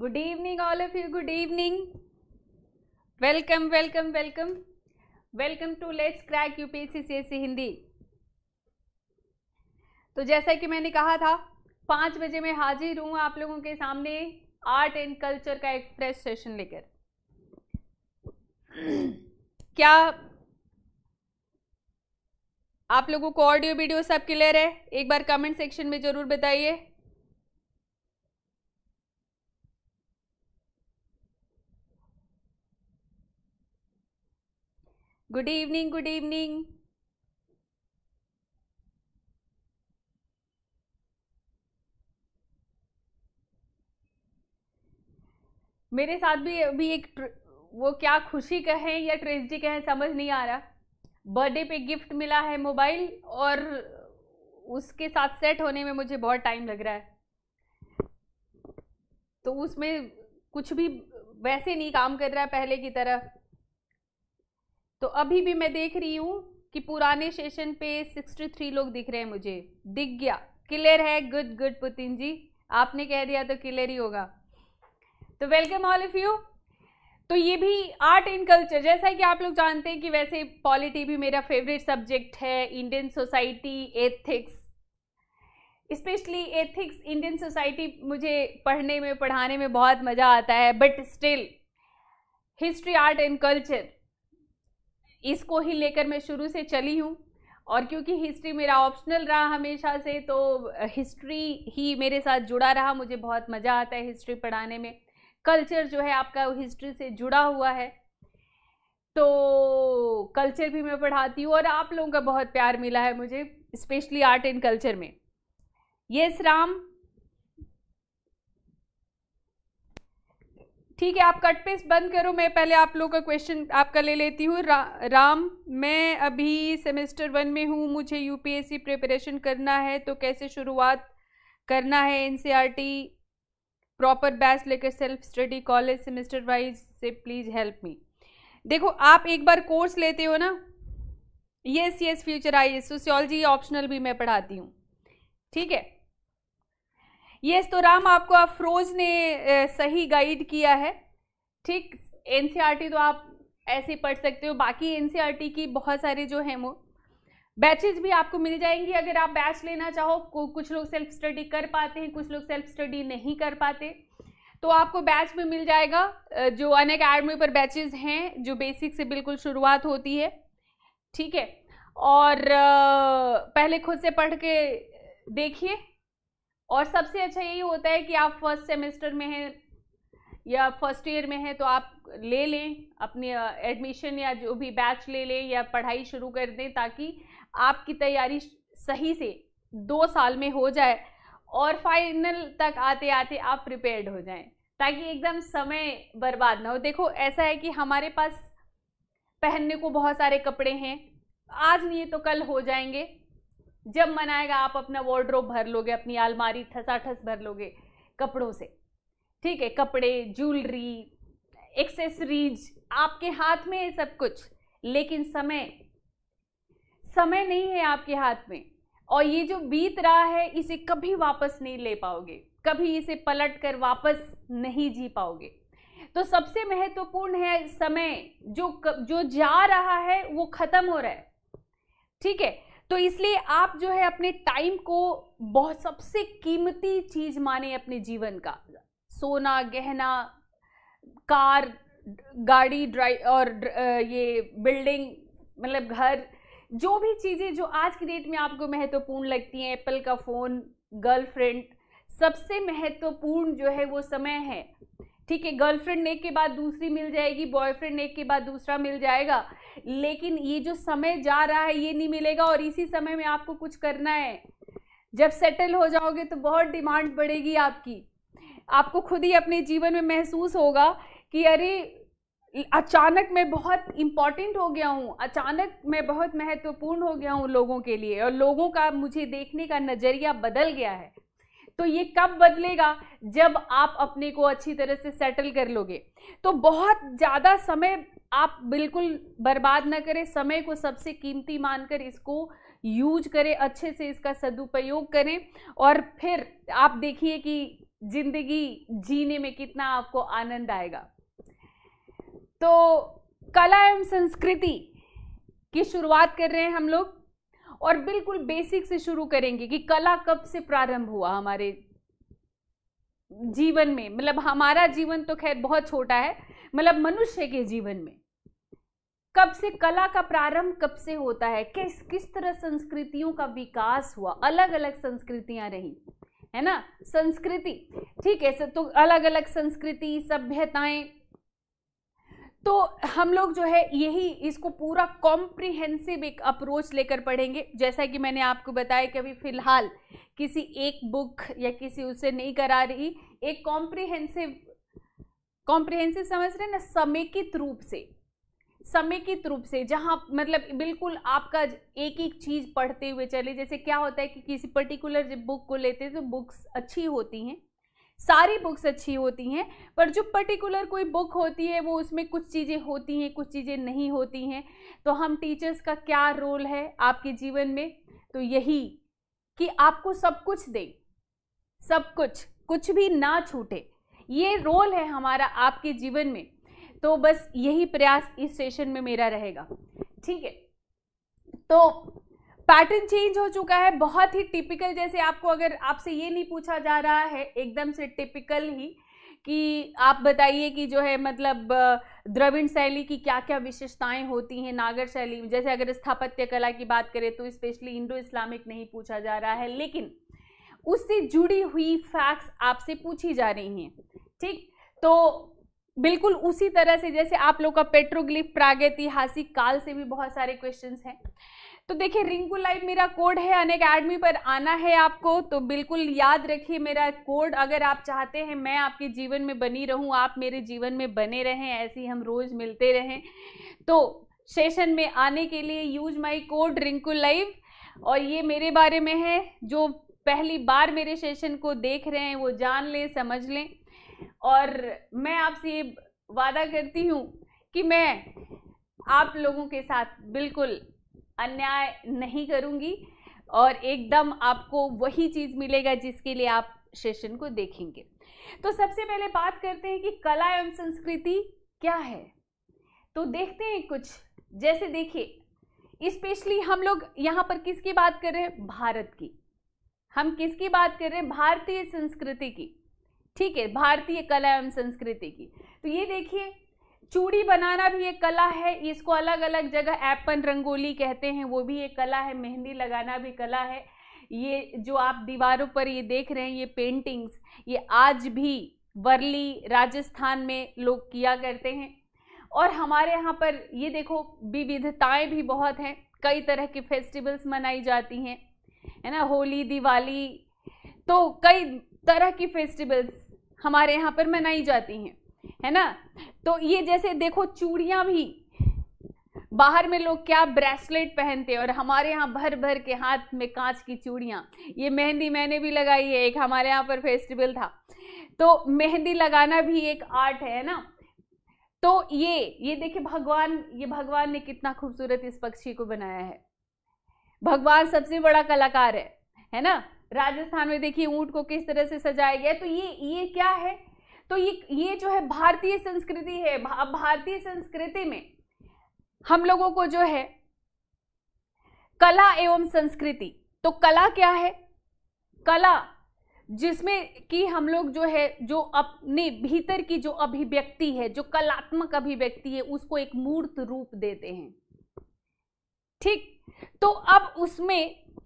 Good evening all of you good evening welcome welcome welcome welcome to let's crack UPSC CSC Hindi तो जैसा कि मैंने कहा था पाँच बजे मैं हाजिर हूँ आप लोगों के सामने आर्ट एंड कल्चर का एक फ्रेश सेशन लेकर क्या आप लोगों को ऑडियो वीडियो सब क्लियर है एक बार कमेंट सेक्शन में ज़रूर बताइए गुड इवनिंग गुड इवनिंग मेरे साथ भी अभी एक वो क्या खुशी कहें या ट्रेजडी कहें समझ नहीं आ रहा बर्थडे पे गिफ्ट मिला है मोबाइल और उसके साथ सेट होने में मुझे बहुत टाइम लग रहा है तो उसमें कुछ भी वैसे नहीं काम कर रहा है पहले की तरह तो अभी भी मैं देख रही हूँ कि पुराने सेशन पे 63 लोग दिख रहे हैं मुझे दिख गया क्लियर है गुड गुड पुतिन जी आपने कह दिया तो क्लियर ही होगा तो वेलकम ऑल ऑफ यू तो ये भी आर्ट एंड कल्चर जैसा कि आप लोग जानते हैं कि वैसे पॉलिटी भी मेरा फेवरेट सब्जेक्ट है Indian society ethics specially ethics Indian society मुझे पढ़ने में पढ़ाने में बहुत मज़ा आता है but still history art and culture इसको ही लेकर मैं शुरू से चली हूँ और क्योंकि हिस्ट्री मेरा ऑप्शनल रहा हमेशा से तो हिस्ट्री ही मेरे साथ जुड़ा रहा मुझे बहुत मज़ा आता है हिस्ट्री पढ़ाने में कल्चर जो है आपका हिस्ट्री से जुड़ा हुआ है तो कल्चर भी मैं पढ़ाती हूँ और आप लोगों का बहुत प्यार मिला है मुझे स्पेशली आर्ट एंड कल्चर में यस राम ठीक है आप कट पेस्ट बंद करो मैं पहले आप लोगों का क्वेश्चन आपका ले लेती हूँ रा, राम मैं अभी सेमेस्टर वन में हूँ मुझे यूपीएससी प्रिपरेशन करना है तो कैसे शुरुआत करना है एनसीईआरटी प्रॉपर बैच लेकर self study college semester wise से प्लीज़ हेल्प मी देखो आप एक बार कोर्स लेते हो ना yes yes future I sociology optional भी मैं पढ़ाती हूँ ठीक है यस तो राम आपको अफरोज ने सही गाइड किया है ठीक एनसीईआरटी e तो आप ऐसे पढ़ सकते हो बाकी एनसीईआरटी e की बहुत सारे जो हैं वो बैचेज भी आपको मिल जाएंगी अगर आप बैच लेना चाहो कुछ लोग सेल्फ स्टडी कर पाते हैं कुछ लोग सेल्फ स्टडी नहीं कर पाते तो आपको बैच में मिल जाएगा जो अन अकेडमी पर बैचेज हैं जो बेसिक से बिल्कुल शुरुआत होती है ठीक है और पहले खुद से पढ़ के देखिए और सबसे अच्छा यही होता है कि आप फर्स्ट सेमेस्टर में हैं या फर्स्ट ईयर में हैं तो आप ले लें अपने एडमिशन या जो भी बैच ले लें या पढ़ाई शुरू कर दें ताकि आपकी तैयारी सही से दो साल में हो जाए और फाइनल तक आते आते आप प्रिपेयर्ड हो जाएं ताकि एकदम समय बर्बाद ना हो देखो ऐसा है कि हमारे पास पहनने को बहुत सारे कपड़े हैं आज नहीं तो कल हो जाएंगे जब मन आएगा आप अपना वॉर्ड्रोप भर लोगे अपनी आलमारी ठसाठस भर लोगे कपड़ों से ठीक है कपड़े ज्वेलरी एक्सेसरीज आपके हाथ में है सब कुछ लेकिन समय समय नहीं है आपके हाथ में और ये जो बीत रहा है इसे कभी वापस नहीं ले पाओगे कभी इसे पलट कर वापस नहीं जी पाओगे तो सबसे महत्वपूर्ण है समय जो जो जा रहा है वो खत्म हो रहा है ठीक है तो इसलिए आप जो है अपने टाइम को बहुत सबसे कीमती चीज माने अपने जीवन का सोना गहना कार गाड़ी ड्राइव और ये बिल्डिंग मतलब घर जो भी चीज़ें जो आज की डेट में आपको महत्वपूर्ण लगती हैं एप्पल का फ़ोन गर्लफ्रेंड सबसे महत्वपूर्ण जो है वो समय है ठीक है गर्लफ्रेंड एक के बाद दूसरी मिल जाएगी बॉयफ्रेंड एक के बाद दूसरा मिल जाएगा लेकिन ये जो समय जा रहा है ये नहीं मिलेगा और इसी समय में आपको कुछ करना है जब सेटल हो जाओगे तो बहुत डिमांड बढ़ेगी आपकी आपको खुद ही अपने जीवन में महसूस होगा कि अरे अचानक मैं बहुत इम्पॉर्टेंट हो गया हूँ अचानक मैं बहुत महत्वपूर्ण हो गया हूँ लोगों के लिए और लोगों का मुझे देखने का नज़रिया बदल गया है तो ये कब बदलेगा जब आप अपने को अच्छी तरह से सेटल कर लोगे तो बहुत ज़्यादा समय आप बिल्कुल बर्बाद ना करें समय को सबसे कीमती मानकर इसको यूज करें अच्छे से इसका सदुपयोग करें और फिर आप देखिए कि जिंदगी जीने में कितना आपको आनंद आएगा तो कला एवं संस्कृति की शुरुआत कर रहे हैं हम लोग और बिल्कुल बेसिक से शुरू करेंगे कि कला कब से प्रारंभ हुआ हमारे जीवन में मतलब हमारा जीवन तो खैर बहुत छोटा है मतलब मनुष्य के जीवन में कब से कला का प्रारंभ कब से होता है किस किस तरह संस्कृतियों का विकास हुआ अलग अलग संस्कृतियां रही है ना संस्कृति ठीक है तो अलग अलग संस्कृति सभ्यताएं तो हम लोग जो है यही इसको पूरा कॉम्प्रिहेंसिव एक अप्रोच लेकर पढ़ेंगे जैसा कि मैंने आपको बताया कि अभी फ़िलहाल किसी एक बुक या किसी उससे नहीं करा रही एक कॉम्प्रिहेंसिव कॉम्प्रिहेंसिव समझ रहे हैं ना समेकित रूप से समेकित रूप से जहाँ मतलब बिल्कुल आपका एक एक चीज़ पढ़ते हुए चले जैसे क्या होता है कि किसी पर्टिकुलर जब बुक को लेते हैं तो बुक्स अच्छी होती हैं सारी बुक्स अच्छी होती हैं पर जो पर्टिकुलर कोई बुक होती है वो उसमें कुछ चीज़ें होती हैं कुछ चीज़ें नहीं होती हैं तो हम टीचर्स का क्या रोल है आपके जीवन में तो यही कि आपको सब कुछ दे सब कुछ कुछ भी ना छूटे ये रोल है हमारा आपके जीवन में तो बस यही प्रयास इस सेशन में मेरा रहेगा ठीक है तो पैटर्न चेंज हो चुका है बहुत ही टिपिकल जैसे आपको अगर आपसे ये नहीं पूछा जा रहा है एकदम से टिपिकल ही कि आप बताइए कि जो है मतलब द्रविड़ शैली की क्या क्या विशेषताएं होती हैं नागर शैली जैसे अगर स्थापत्य कला की बात करें तो स्पेशली इंडो इस्लामिक नहीं पूछा जा रहा है लेकिन उससे जुड़ी हुई फैक्ट्स आपसे पूछी जा रही हैं ठीक तो बिल्कुल उसी तरह से जैसे आप लोग का पेट्रोग्लिफ प्रागैतिहासिक काल से भी बहुत सारे क्वेश्चंस हैं तो देखिए रिंकू लाइव मेरा कोड है अन अकेडमी पर आना है आपको तो बिल्कुल याद रखिए मेरा कोड अगर आप चाहते हैं मैं आपके जीवन में बनी रहूं आप मेरे जीवन में बने रहें ऐसे ही हम रोज़ मिलते रहें तो सेशन में आने के लिए use my code Rinku live और ये मेरे बारे में है जो पहली बार मेरे सेशन को देख रहे हैं वो जान लें समझ लें और मैं आपसे ये वादा करती हूँ कि मैं आप लोगों के साथ बिल्कुल अन्याय नहीं करूँगी और एकदम आपको वही चीज़ मिलेगा जिसके लिए आप सेशन को देखेंगे तो सबसे पहले बात करते हैं कि कला एवं संस्कृति क्या है तो देखते हैं कुछ जैसे देखिए स्पेशली हम लोग यहाँ पर किसकी बात कर रहे हैं भारत की हम किसकी बात कर रहे हैं भारतीय संस्कृति की ठीक है भारतीय कला एवं संस्कृति की तो ये देखिए चूड़ी बनाना भी एक कला है इसको अलग अलग जगह एप्पन रंगोली कहते हैं वो भी एक कला है मेहंदी लगाना भी कला है ये जो आप दीवारों पर ये देख रहे हैं ये पेंटिंग्स ये आज भी वर्ली राजस्थान में लोग किया करते हैं और हमारे यहाँ पर ये देखो विविधताएं भी बहुत हैं कई तरह के फेस्टिवल्स मनाई जाती हैं है ना होली दिवाली तो कई तरह की फेस्टिवल्स हमारे यहाँ पर मनाई जाती हैं है ना तो ये जैसे देखो चूड़ियां भी बाहर में लोग क्या ब्रेसलेट पहनते हैं और हमारे यहाँ भर भर के हाथ में कांच की चूड़ियाँ ये मेहंदी मैंने भी लगाई है एक हमारे यहाँ पर फेस्टिवल था तो मेहंदी लगाना भी एक आर्ट है ना तो ये ये देखिए भगवान ये भगवान ने कितना खूबसूरत इस पक्षी को बनाया है भगवान सबसे बड़ा कलाकार है है ना राजस्थान में देखिए ऊंट को किस तरह से सजाया गया तो ये ये क्या है तो ये ये जो है भारतीय संस्कृति है भारतीय संस्कृति में हम लोगों को जो है कला एवं संस्कृति तो कला क्या है कला जिसमें कि हम लोग जो है जो अपने भीतर की जो अभिव्यक्ति है जो कलात्मक अभिव्यक्ति है उसको एक मूर्त रूप देते हैं ठीक तो अब उसमें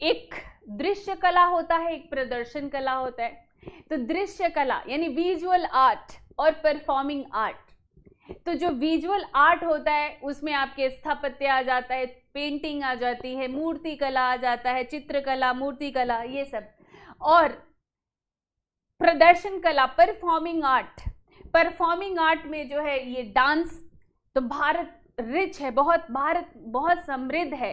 एक दृश्य कला होता है एक प्रदर्शन कला होता है तो दृश्य कला यानी विजुअल आर्ट और परफॉर्मिंग आर्ट तो जो विजुअल आर्ट होता है उसमें आपके स्थापत्य आ जाता है पेंटिंग आ जाती है मूर्ति कला आ जाता है चित्रकला मूर्ति कला ये सब और प्रदर्शन कला परफॉर्मिंग आर्ट परफॉर्मिंग आर्ट में जो है ये डांस तो भारत रिच है बहुत भारत बहुत समृद्ध है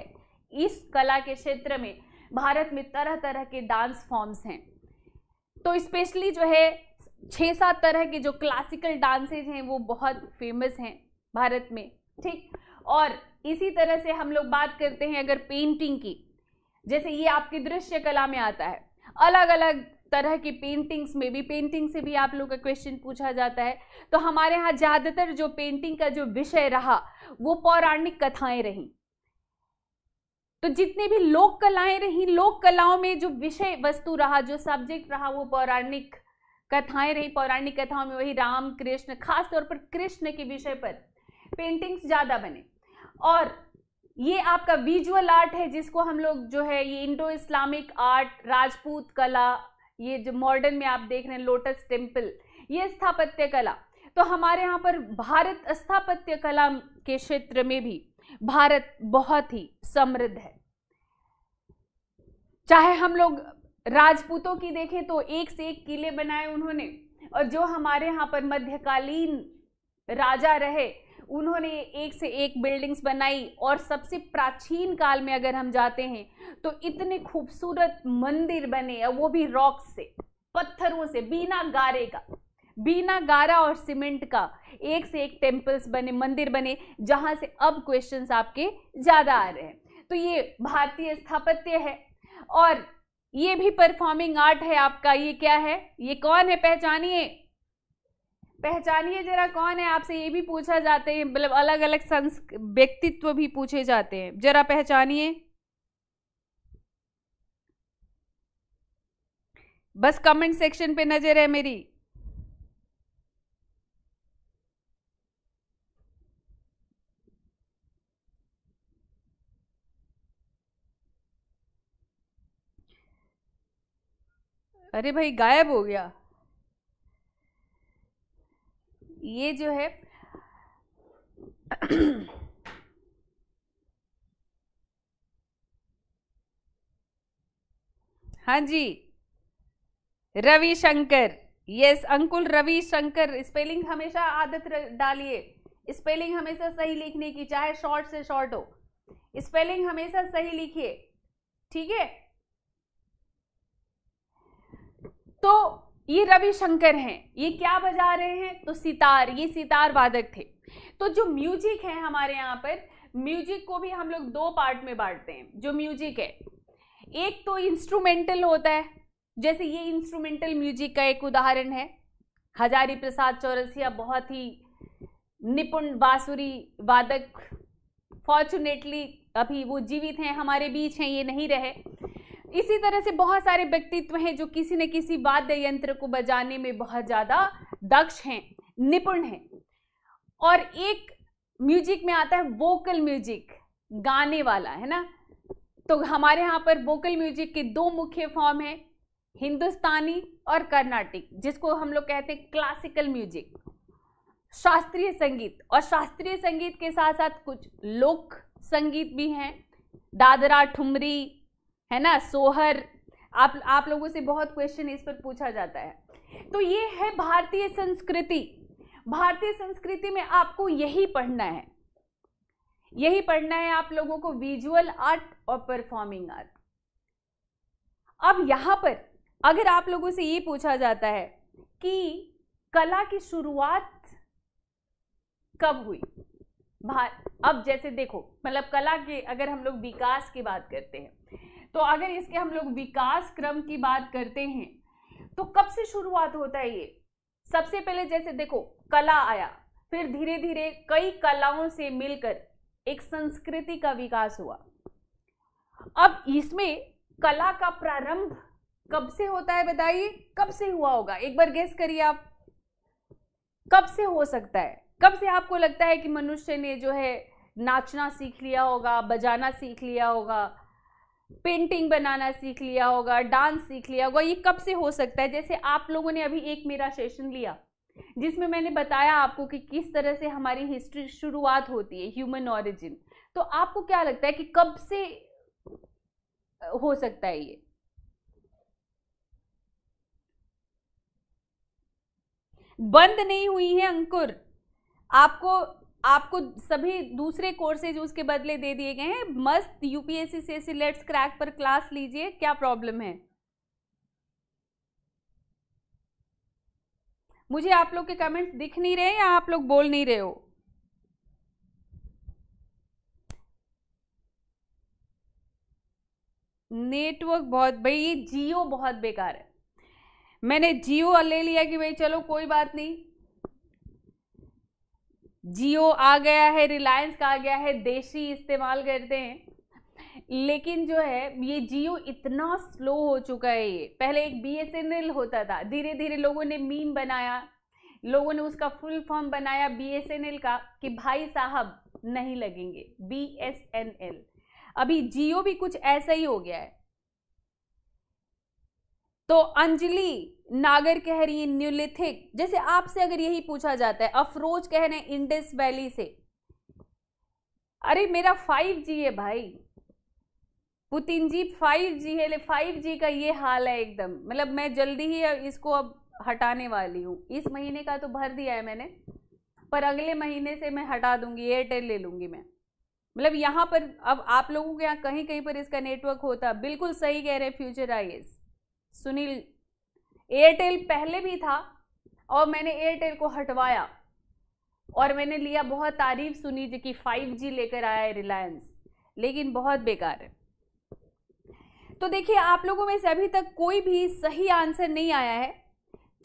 इस कला के क्षेत्र में भारत में तरह तरह के डांस फॉर्म्स हैं तो स्पेशली जो है छः सात तरह के जो क्लासिकल डांसेज हैं वो बहुत फेमस हैं भारत में ठीक और इसी तरह से हम लोग बात करते हैं अगर पेंटिंग की जैसे ये आपकी दृश्य कला में आता है अलग अलग तरह की पेंटिंग्स में भी पेंटिंग से भी आप लोगों का क्वेश्चन पूछा जाता है तो हमारे यहाँ ज़्यादातर जो पेंटिंग का जो विषय रहा वो पौराणिक कथाएं रहीं तो जितने भी लोक कलाएं रही लोक कलाओं में जो विषय वस्तु रहा जो सब्जेक्ट रहा वो पौराणिक कथाएं रही पौराणिक कथाओं में वही राम कृष्ण खास तौर पर कृष्ण के विषय पर पेंटिंग्स ज़्यादा बने और ये आपका विजुअल आर्ट है जिसको हम लोग जो है ये इंडो इस्लामिक आर्ट राजपूत कला ये जो मॉडर्न में आप देख रहे हैं लोटस टेम्पल ये स्थापत्य कला तो हमारे यहाँ पर भारत स्थापत्य कला के क्षेत्र में भी भारत बहुत ही समृद्ध है चाहे हम लोग राजपूतों की देखें तो एक से एक किले बनाए उन्होंने और जो हमारे यहाँ पर मध्यकालीन राजा रहे उन्होंने एक से एक बिल्डिंग्स बनाई और सबसे प्राचीन काल में अगर हम जाते हैं तो इतने खूबसूरत मंदिर बने वो भी रॉक से पत्थरों से बिना गारे का बिना गारा और सीमेंट का एक से एक टेम्पल्स बने मंदिर बने जहाँ से अब क्वेश्चन आपके ज़्यादा आ रहे हैं तो ये भारतीय स्थापत्य है और ये भी परफॉर्मिंग आर्ट है आपका ये क्या है ये कौन है पहचानिए पहचानिए जरा कौन है आपसे ये भी पूछा जाते हैं मतलब अलग अलग संस व्यक्तित्व भी पूछे जाते हैं जरा पहचानिए बस कमेंट सेक्शन पे नजर है मेरी अरे भाई गायब हो गया ये जो है हाँ जी रविशंकर यस अंकुल रविशंकर स्पेलिंग हमेशा आदत डालिए स्पेलिंग हमेशा सही लिखने की चाहे शॉर्ट से शॉर्ट हो स्पेलिंग हमेशा सही लिखिए ठीक है तो ये रविशंकर हैं ये क्या बजा रहे हैं तो सितार ये सितार वादक थे तो जो म्यूजिक है हमारे यहाँ पर म्यूजिक को भी हम लोग दो पार्ट में बांटते हैं जो म्यूजिक है एक तो इंस्ट्रूमेंटल होता है जैसे ये इंस्ट्रूमेंटल म्यूजिक का एक उदाहरण है हजारी प्रसाद चौरसिया बहुत ही निपुण बांसुरी वादक फॉर्चुनेटली अभी वो जीवित हैं हमारे बीच हैं ये नहीं रहे इसी तरह से बहुत सारे व्यक्तित्व हैं जो किसी न किसी वाद्य यंत्र को बजाने में बहुत ज़्यादा दक्ष हैं निपुण हैं और एक म्यूजिक में आता है वोकल म्यूजिक गाने वाला है ना तो हमारे यहाँ पर वोकल म्यूजिक के दो मुख्य फॉर्म हैं हिंदुस्तानी और कर्नाटिक जिसको हम लोग कहते हैं क्लासिकल म्यूजिक शास्त्रीय संगीत और शास्त्रीय संगीत के साथ साथ कुछ लोक संगीत भी हैं दादरा ठुमरी है ना सोहर आप आप लोगों से बहुत क्वेश्चन इस पर पूछा जाता है तो ये है भारतीय संस्कृति भारतीय संस्कृति में आपको यही पढ़ना है यही पढ़ना है आप लोगों को विजुअल आर्ट और परफॉर्मिंग आर्ट अब यहां पर अगर आप लोगों से ये पूछा जाता है कि कला की शुरुआत कब हुई अब जैसे देखो मतलब कला के अगर हम लोग विकास की बात करते हैं तो अगर इसके हम लोग विकास क्रम की बात करते हैं तो कब से शुरुआत होता है ये सबसे पहले जैसे देखो कला आया फिर धीरे धीरे कई कलाओं से मिलकर एक संस्कृति का विकास हुआ अब इसमें कला का प्रारंभ कब से होता है बताइए कब से हुआ होगा एक बार गेस करिए आप कब से हो सकता है कब से आपको लगता है कि मनुष्य ने जो है नाचना सीख लिया होगा बजाना सीख लिया होगा पेंटिंग बनाना सीख लिया होगा डांस सीख लिया होगा ये कब से हो सकता है जैसे आप लोगों ने अभी एक मेरा सेशन लिया जिसमें मैंने बताया आपको कि किस तरह से हमारी हिस्ट्री शुरुआत होती है ह्यूमन ऑरिजिन तो आपको क्या लगता है कि कब से हो सकता है ये बंद नहीं हुई है अंकुर आपको आपको सभी दूसरे कोर्सेज उसके बदले दे दिए गए हैं मस्त यूपीएससी से सी लेट्स क्रैक पर क्लास लीजिए क्या प्रॉब्लम है मुझे आप लोग के कमेंट्स दिख नहीं रहे या आप लोग बोल नहीं रहे हो नेटवर्क बहुत भाई ये जियो बहुत बेकार है मैंने जियो ले लिया कि भाई चलो कोई बात नहीं जियो आ गया है रिलायंस का आ गया है देशी इस्तेमाल करते हैं लेकिन जो है ये जियो इतना स्लो हो चुका है ये पहले एक बीएसएनएल होता था धीरे धीरे लोगों ने मीम बनाया लोगों ने उसका फुल फॉर्म बनाया बीएसएनएल का कि भाई साहब नहीं लगेंगे बीएसएनएल अभी जियो भी कुछ ऐसा ही हो गया है तो अंजलि नागर कह रही है न्यूलिथिक जैसे आपसे अगर यही पूछा जाता है अफरोज कह रहे हैं इंडस वैली से अरे मेरा फाइव जी है भाई पुतिन जी फाइव जी है फाइव जी का ये हाल है एकदम मतलब मैं जल्दी ही इसको अब हटाने वाली हूँ इस महीने का तो भर दिया है मैंने पर अगले महीने से मैं हटा दूंगी एयरटेल ले लूँगी मैं मतलब यहाँ पर अब आप लोगों के यहाँ कहीं कहीं पर इसका नेटवर्क होता बिल्कुल सही कह रहे हैं फ्यूचर आई सुनील एयरटेल पहले भी था और मैंने एयरटेल को हटवाया और मैंने लिया बहुत तारीफ सुनी जी फाइव जी लेकर आया है रिलायंस लेकिन बहुत बेकार है तो देखिए आप लोगों में से अभी तक कोई भी सही आंसर नहीं आया है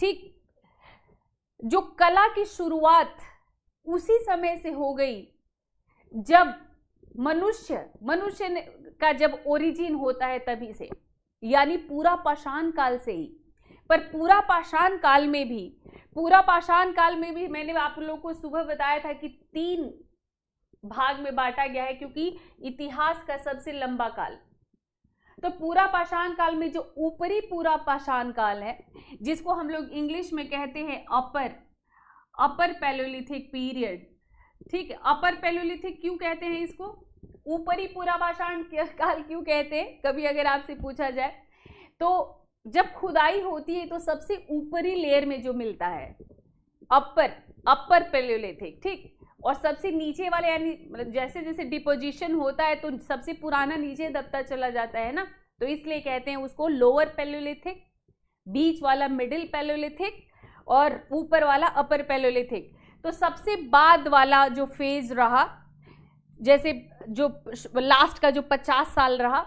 ठीक जो कला की शुरुआत उसी समय से हो गई जब मनुष्य मनुष्य का जब ओरिजिन होता है तभी से यानी पूरा पाषाण काल से ही पर पूरा पाषाण काल में भी पूरा पाषाण काल में भी मैंने आप लोगों को सुबह बताया था कि तीन भाग में बांटा गया है क्योंकि इतिहास का सबसे लंबा काल तो पूरा पाषाण काल में जो ऊपरी पूरा पाषाण काल है जिसको हम लोग इंग्लिश में कहते हैं अपर अपर पैलोलिथिक पीरियड ठीक अपर पैलोलिथिक क्यों कहते हैं इसको ऊपरी पूरा पाषाण काल क्यों कहते हैं कभी अगर आपसे पूछा जाए तो जब खुदाई होती है तो सबसे ऊपरी लेयर में जो मिलता है अपर अपर पेलोलिथिक ठीक और सबसे नीचे वाले यानी मतलब जैसे जैसे डिपोजिशन होता है तो सबसे पुराना नीचे दबता चला जाता है ना तो इसलिए कहते हैं उसको लोअर पेलोलिथिक बीच वाला मिडिल पेलोलिथिक और ऊपर वाला अपर पेलोलिथिक तो सबसे बाद वाला जो फेज रहा जैसे जो लास्ट का जो पचास साल रहा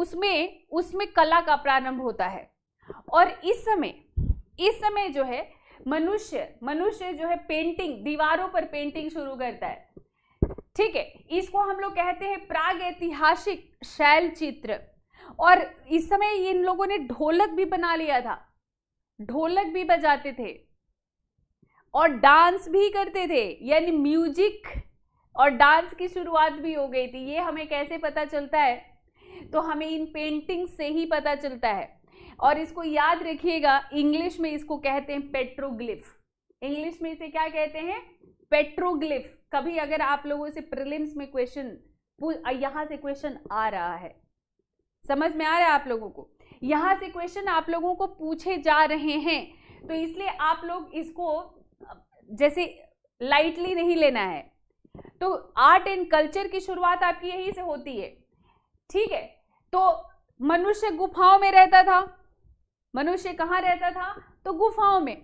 उसमें उसमें कला का प्रारंभ होता है और इस समय इस समय जो है मनुष्य मनुष्य जो है पेंटिंग दीवारों पर पेंटिंग शुरू करता है ठीक है इसको हम लोग कहते हैं प्राग ऐतिहासिक शैल चित्र और इस समय इन लोगों ने ढोलक भी बना लिया था ढोलक भी बजाते थे और डांस भी करते थे यानी म्यूजिक और डांस की शुरुआत भी हो गई थी ये हमें कैसे पता चलता है तो हमें इन पेंटिंग से ही पता चलता है और इसको याद रखिएगा इंग्लिश में इसको कहते हैं पेट्रोग्लिफ इंग्लिश में इसे क्या कहते हैं पेट्रोग्लिफ कभी अगर आप लोगों से प्रिलिम्स में क्वेश्चन यहां से क्वेश्चन आ रहा है समझ में आ रहा है आप लोगों को यहां से क्वेश्चन आप लोगों को पूछे जा रहे हैं तो इसलिए आप लोग इसको जैसे लाइटली नहीं लेना है तो आर्ट एंड कल्चर की शुरुआत आपकी यहीं से होती है ठीक है तो मनुष्य गुफाओं में रहता था मनुष्य कहाँ रहता था तो गुफाओं में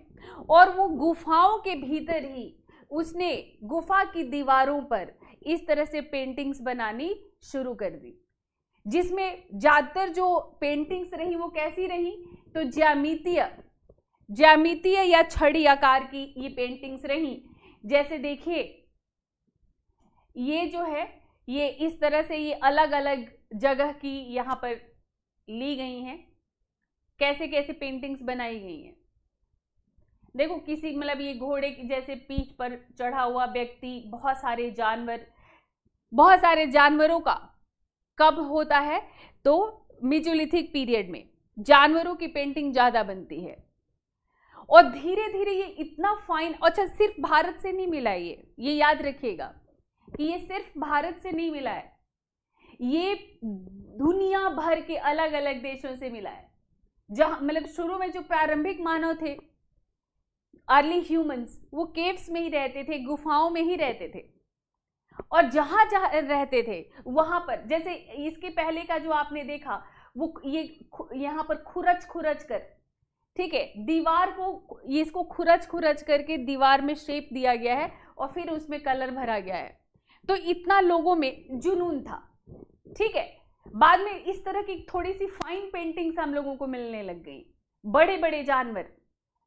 और वो गुफाओं के भीतर ही उसने गुफा की दीवारों पर इस तरह से पेंटिंग्स बनानी शुरू कर दी जिसमें ज़्यादातर जो पेंटिंग्स रही वो कैसी रही तो ज्यामितीय ज्यामितीय या छड़ी आकार की ये पेंटिंग्स रही जैसे देखिए ये जो है ये इस तरह से ये अलग अलग जगह की यहाँ पर ली गई हैं कैसे कैसे पेंटिंग्स बनाई गई हैं देखो किसी मतलब ये घोड़े जैसे पीठ पर चढ़ा हुआ व्यक्ति बहुत सारे जानवर बहुत सारे जानवरों का कब होता है तो मिजोलिथिक पीरियड में जानवरों की पेंटिंग ज़्यादा बनती है और धीरे धीरे ये इतना फाइन अच्छा सिर्फ भारत से नहीं मिला ये ये याद रखिएगा कि ये सिर्फ भारत से नहीं मिला है ये दुनिया भर के अलग अलग देशों से मिला है जहां मतलब शुरू में जो प्रारंभिक मानव थे अर्ली ह्यूमंस वो केव्स में ही रहते थे गुफाओं में ही रहते थे और जहां जहां रहते थे वहां पर जैसे इसके पहले का जो आपने देखा वो ये यहां पर खुरच खुरच कर ठीक है दीवार को ये इसको खुरच खुरच करके दीवार में शेप दिया गया है और फिर उसमें कलर भरा गया है तो इतना लोगों में जुनून था ठीक है बाद में इस तरह की थोड़ी सी फाइन पेंटिंग्स हम लोगों को मिलने लग गई बड़े बड़े जानवर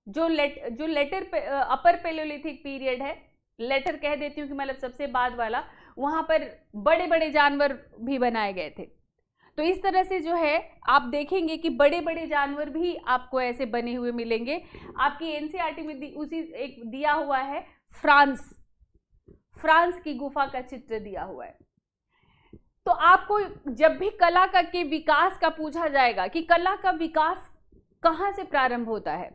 जो लेट जो लेटर पे, अपर पेलोलिथिक पीरियड है लेटर कह देती हूँ कि मतलब सबसे बाद वाला वहाँ पर बड़े बड़े जानवर भी बनाए गए थे तो इस तरह से जो है आप देखेंगे कि बड़े बड़े जानवर भी आपको ऐसे बने हुए मिलेंगे आपकी एनसीईआरटी e में उसी एक दिया हुआ है फ्रांस फ्रांस की गुफा का चित्र दिया हुआ है तो आपको जब भी कला का के विकास का पूछा जाएगा कि कला का विकास कहां से प्रारंभ होता है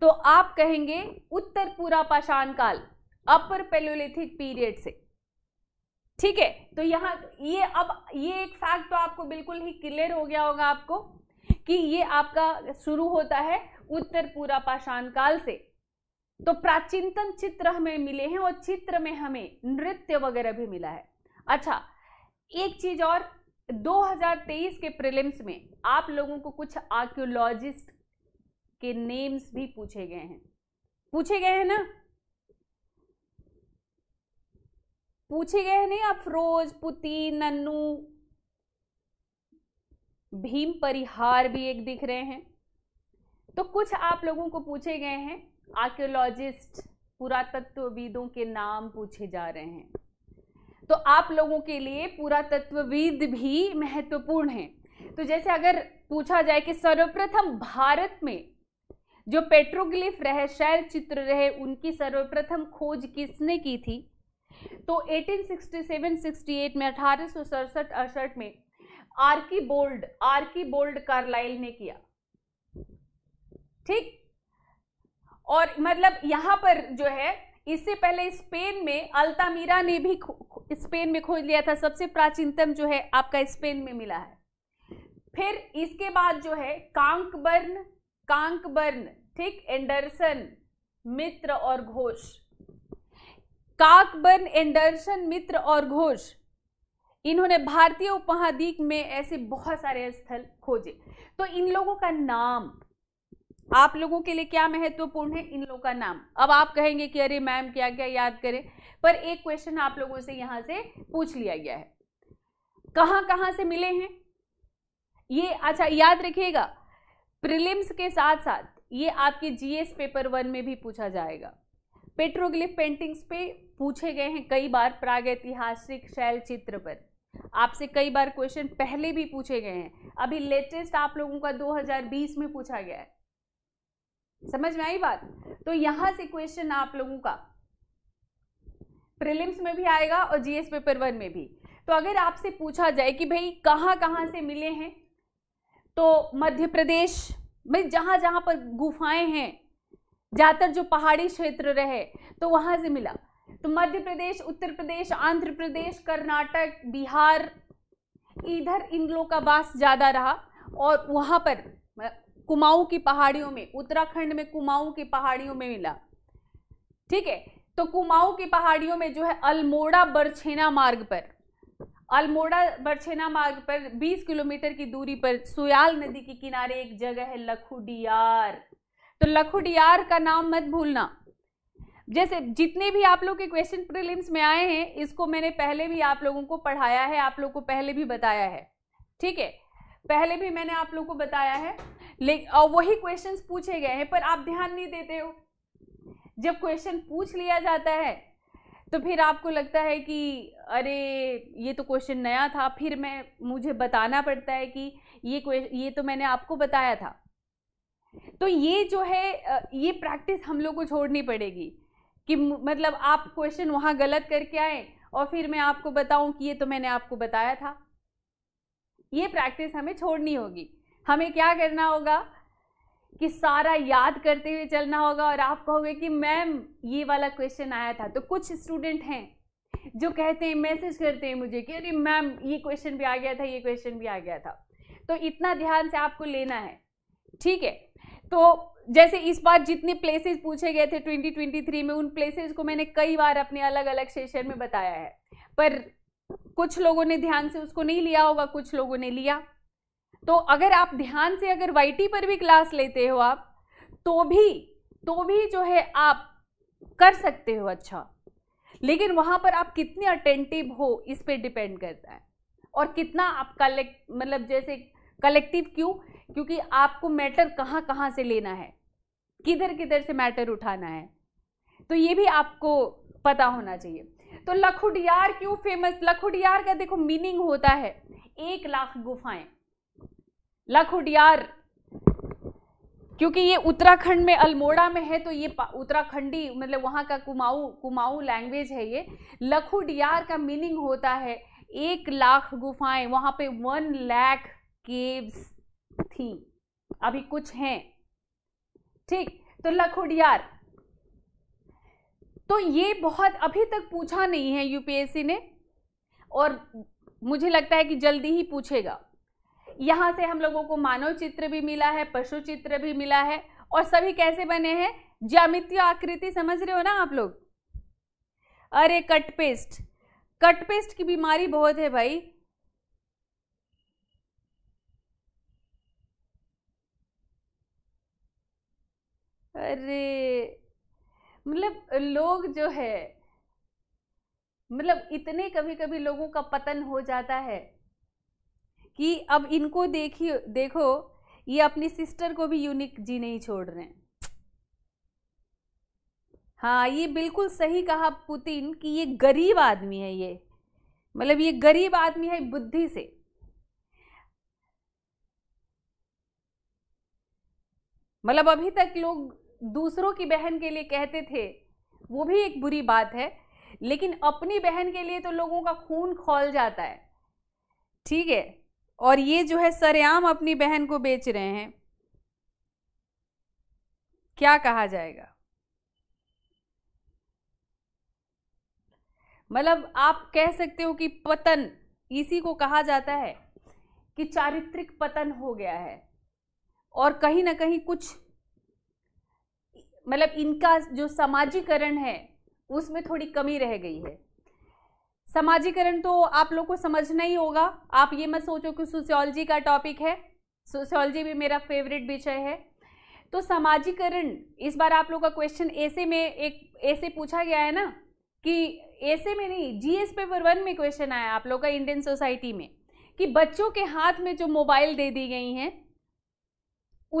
तो आप कहेंगे उत्तर पूरा पाषाण काल अपर पेलोलिथिक पीरियड से ठीक है तो यहां ये अब ये एक फैक्ट तो आपको बिल्कुल ही क्लियर हो गया होगा आपको कि ये आपका शुरू होता है उत्तर पूरा पाषाण काल से तो प्राचीनतम चित्र हमें मिले हैं और चित्र में हमें नृत्य वगैरह भी मिला है अच्छा एक चीज और 2023 के प्रिलिम्स में आप लोगों को कुछ आर्क्योलॉजिस्ट के नेम्स भी पूछे गए हैं पूछे गए हैं ना पूछे गए हैं ना अफरोज पुती नन्नू भीम परिहार भी एक दिख रहे हैं तो कुछ आप लोगों को पूछे गए हैं आर्कियोलॉजिस्ट पुरातत्वविदों के नाम पूछे जा रहे हैं तो आप लोगों के लिए पुरातत्वविद भी महत्वपूर्ण हैं तो जैसे अगर पूछा जाए कि सर्वप्रथम भारत में जो पेट्रोग्लिफ रहे शैल चित्र रहे उनकी सर्वप्रथम खोज किसने की थी तो 1867-68 में अठारह सौ सड़सठ अड़सठ में Archibald Archibald Carlyle ने किया ठीक और मतलब यहाँ पर जो है इससे पहले स्पेन में अल्तामीरा ने भी स्पेन में खोज लिया था सबसे प्राचीनतम जो है आपका स्पेन में मिला है फिर इसके बाद जो है कांकबर्न कांकबर्न ठीक एंडरसन मित्र और घोष काकबर्न एंडरसन मित्र और घोष इन्होंने भारतीय उपमहाद्वीप में ऐसे बहुत सारे स्थल खोजे तो इन लोगों का नाम आप लोगों के लिए क्या महत्वपूर्ण है इन लोगों का नाम अब आप कहेंगे कि अरे मैम क्या क्या याद करें पर एक क्वेश्चन आप लोगों से यहां से पूछ लिया गया है कहां कहां से मिले हैं ये अच्छा याद रखिएगा प्रिलिम्स के साथ साथ ये आपके जीएस पेपर वन में भी पूछा जाएगा पेट्रोग्लिफ पेंटिंग्स पे पूछे गए हैं कई बार प्रागैतिहासिक शैल चित्र पर आपसे कई बार क्वेश्चन पहले भी पूछे गए हैं अभी लेटेस्ट आप लोगों का 2020 में पूछा गया है समझ में आई बात तो यहां से क्वेश्चन आप लोगों का प्रिलिम्स में भी आएगा और जीएस पेपर वन में भी तो अगर आपसे पूछा जाए कि भाई कहां कहां से मिले हैं तो मध्य प्रदेश में जहां जहां पर गुफाएं हैं ज़्यादातर जो पहाड़ी क्षेत्र रहे तो वहां से मिला तो मध्य प्रदेश उत्तर प्रदेश आंध्र प्रदेश कर्नाटक बिहार इधर इन लोगों का वास ज़्यादा रहा और वहां पर कुमाऊं की पहाड़ियों में उत्तराखंड में कुमाऊं की पहाड़ियों में मिला ठीक है तो कुमाऊं की पहाड़ियों में जो है अल्मोड़ा बरछेना मार्ग पर अल्मोड़ा बरछेना मार्ग पर 20 किलोमीटर की दूरी पर सुयाल नदी के किनारे एक जगह है लखुडियार तो लखुडियार का नाम मत भूलना जैसे जितने भी आप लोग के क्वेश्चन प्रीलिम्स में आए हैं इसको मैंने पहले भी आप लोगों को पढ़ाया है आप लोग को पहले भी बताया है ठीक है पहले भी मैंने आप लोग को बताया है लेकिन वही क्वेश्चन पूछे गए हैं पर आप ध्यान नहीं देते हो जब क्वेश्चन पूछ लिया जाता है तो फिर आपको लगता है कि अरे ये तो क्वेश्चन नया था फिर मैं मुझे बताना पड़ता है कि ये ये तो मैंने आपको बताया था तो ये जो है ये प्रैक्टिस हम लोग को छोड़नी पड़ेगी कि मतलब आप क्वेश्चन वहाँ गलत करके आए और फिर मैं आपको बताऊं कि ये तो मैंने आपको बताया था ये प्रैक्टिस हमें छोड़नी होगी हमें क्या करना होगा कि सारा याद करते हुए चलना होगा और आप कहोगे कि मैम ये वाला क्वेश्चन आया था तो कुछ स्टूडेंट हैं जो कहते हैं मैसेज करते हैं मुझे कि अरे मैम ये क्वेश्चन भी आ गया था ये क्वेश्चन भी आ गया था तो इतना ध्यान से आपको लेना है ठीक है तो जैसे इस बार जितने प्लेसेस पूछे गए थे 2023 में उन प्लेसेस को मैंने कई बार अपने अलग अलग सेशन में बताया है पर कुछ लोगों ने ध्यान से उसको नहीं लिया होगा कुछ लोगों ने लिया तो अगर आप ध्यान से अगर वाई पर भी क्लास लेते हो आप तो भी तो भी जो है आप कर सकते हो अच्छा लेकिन वहाँ पर आप कितने अटेंटिव हो इस पर डिपेंड करता है और कितना आप कलेक्ट मतलब जैसे कलेक्टिव क्यों क्योंकि आपको मैटर कहाँ कहाँ से लेना है किधर किधर से मैटर उठाना है तो ये भी आपको पता होना चाहिए तो लखुडियार क्यों फेमस लखुडियार का देखो मीनिंग होता है एक लाख गुफाएं लखुडियार क्योंकि ये उत्तराखंड में अल्मोड़ा में है तो ये उत्तराखंडी मतलब वहां का कुमाऊ कुमाऊ लैंग्वेज है ये लखुडियार का मीनिंग होता है एक लाख गुफाएं वहां पे वन लैख केव्स थी अभी कुछ हैं ठीक तो लखुडियार तो ये बहुत अभी तक पूछा नहीं है यूपीएससी ने और मुझे लगता है कि जल्दी ही पूछेगा यहाँ से हम लोगों को मानव चित्र भी मिला है पशु चित्र भी मिला है और सभी कैसे बने हैं ज्यामितीय आकृति समझ रहे हो ना आप लोग अरे कटपेस्ट कटपेस्ट की बीमारी बहुत है भाई अरे मतलब लोग जो है मतलब इतने कभी कभी लोगों का पतन हो जाता है कि अब इनको देखिए देखो ये अपनी सिस्टर को भी यूनिक जी नहीं छोड़ रहे हैं हाँ ये बिल्कुल सही कहा पुतिन कि ये गरीब आदमी है ये मतलब ये गरीब आदमी है बुद्धि से मतलब अभी तक लोग दूसरों की बहन के लिए कहते थे वो भी एक बुरी बात है लेकिन अपनी बहन के लिए तो लोगों का खून खोल जाता है ठीक है और ये जो है सरेआम अपनी बहन को बेच रहे हैं क्या कहा जाएगा मतलब आप कह सकते हो कि पतन इसी को कहा जाता है कि चारित्रिक पतन हो गया है और कहीं ना कहीं कुछ मतलब इनका जो समाजीकरण है उसमें थोड़ी कमी रह गई है समाजीकरण तो आप लोग को समझना ही होगा आप ये मत सोचो कि सोशियोलॉजी का टॉपिक है सोशियोलॉजी भी मेरा फेवरेट विषय है तो समाजीकरण इस बार आप लोग का क्वेश्चन ऐसे में एक ऐसे पूछा गया है ना कि ऐसे में नहीं जीएस पेपर वन में क्वेश्चन आया आप लोग का इंडियन सोसाइटी में कि बच्चों के हाथ में जो मोबाइल दे दी गई हैं